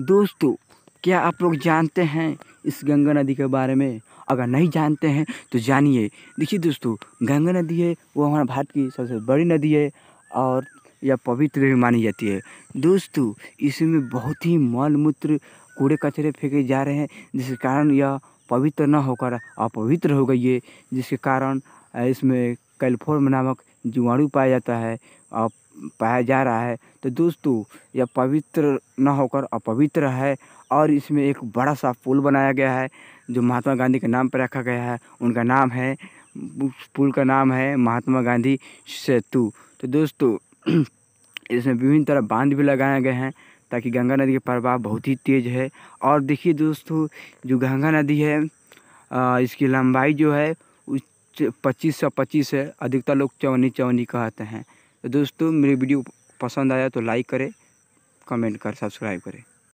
दोस्तों क्या आप लोग जानते हैं इस गंगा नदी के बारे में अगर नहीं जानते हैं तो जानिए देखिए दोस्तों गंगा नदी है वो हमारे भारत की सबसे बड़ी नदी है और यह पवित्र भी मानी जाती है दोस्तों इसमें बहुत ही मल मूत्र कूड़े कचरे फेंके जा रहे हैं जिसके कारण यह पवित्र न होकर अपवित्र हो गई है जिसके कारण इसमें कैलफोर्म नामक जीवाणु पाया जाता है और पाया जा रहा है तो दोस्तों यह पवित्र न होकर अपवित्र है और इसमें एक बड़ा सा पुल बनाया गया है जो महात्मा गांधी के नाम पर रखा गया है उनका नाम है उस पुल का नाम है महात्मा गांधी सेतु तो दोस्तों इसमें विभिन्न तरह बांध भी लगाए गए हैं ताकि गंगा नदी का प्रभाव बहुत ही तेज़ है और देखिए दोस्तों जो गंगा नदी है इसकी लंबाई जो है पच्चीस सौ पच्चीस है अधिकतर लोग चौनी चौनी कहते हैं दोस्तों मेरी वीडियो पसंद आया तो लाइक करें कमेंट कर सब्सक्राइब करें